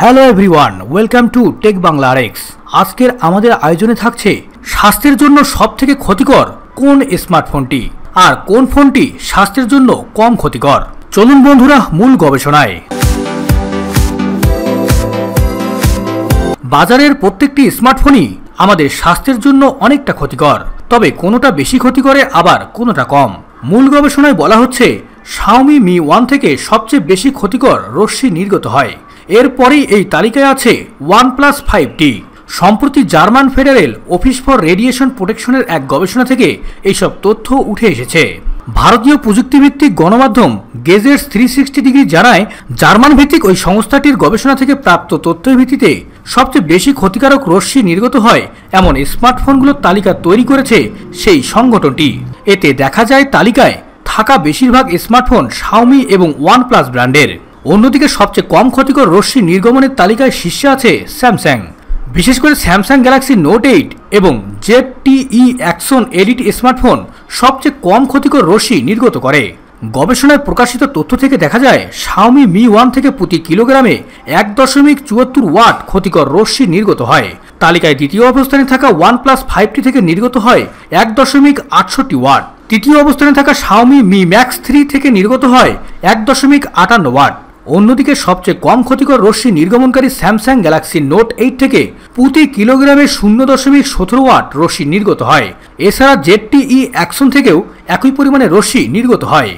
hello everyone welcome to tech Bangla আরেক্স আজকের আমাদের আয়োজনে থাকছে স্বাস্থ্যের জন্য সবথেকে ক্ষতিকর কোন স্মার্টফোনটি আর কোন ফোনটি স্বাস্থ্যের জন্য কম ক্ষতিকর চলুন বন্ধুরা মূল গবেষণায় বাজারের প্রত্যেকটি স্মার্টফোনই আমাদের স্বাস্থ্যের জন্য অনেকটা ক্ষতিকর তবে কোনোটা বেশি ক্ষতি করে আবার কোনোটা কম মূল গবেষণায় বলা হচ্ছে শাওমি মি ওয়ান থেকে সবচেয়ে বেশি ক্ষতিকর রশ্মি নির্গত হয় এরপরেই এই তালিকায় আছে ওয়ান প্লাস ফাইভ ডি সম্প্রতি German federal office for radiation প্রোটেকশনের এক গবেষণা থেকে এইসব তথ্য উঠে এসেছে ভারতীয় প্রযুক্তিভিত্তিক গণমাধ্যম গেজের থ্রি সিক্সটি ডিগ্রি জানায় জার্মান ভিত্তিক ওই সংস্থাটির গবেষণা থেকে প্রাপ্ত তথ্যের ভিত্তিতে সবচেয়ে বেশি ক্ষতিকারক রশ্মি নির্গত হয় এমন স্মার্টফোনগুলোর তালিকা তৈরি করেছে সেই সংগঠনটি এতে দেখা যায় তালিকায় থাকা বেশিরভাগ স্মার্টফোন শাওমি এবং ওয়ান প্লাস ব্র্যান্ডের অন্যদিকে সবচেয়ে কম ক্ষতিকর রশ্মি নির্গমনের তালিকায় শীর্ষে আছে স্যামসাং বিশেষ করে স্যামসাং গ্যালাক্সি নোট এইট এবং Z TE Axon Elite smartphone সবচেয়ে কম ক্ষতিকর রশ্মি নির্গত করে গবেষণায় প্রকাশিত তথ্য থেকে দেখা যায় শাওমি মি ওয়ান থেকে প্রতি কিলোগ্রামে এক দশমিক চুয়াত্তর ওয়াট ক্ষতিকর রশ্মি নির্গত হয় তালিকায় দ্বিতীয় অবস্থানে থাকা ওয়ান প্লাস ফাইভটি থেকে নির্গত হয় এক দশমিক আটষট্টি ওয়াট তৃতীয় অবস্থানে থাকা শাওমি মি ম্যাক্স থ্রি থেকে নির্গত হয় এক দশমিক আটান্ন ওয়াট অন্যদিকে সবচেয়ে কম ক্ষতিকর রশ্মি নির্গমনকারী স্যামসাং গ্যালাক্সি নোট এইট থেকে প্রতি কিলোগ্রামে শূন্য দশমিক সতেরো ওয়াট রশ্মি নির্গত হয় এছাড়া জেডটিই অ্যাকশন থেকেও একই পরিমাণে রশ্মি নির্গত হয়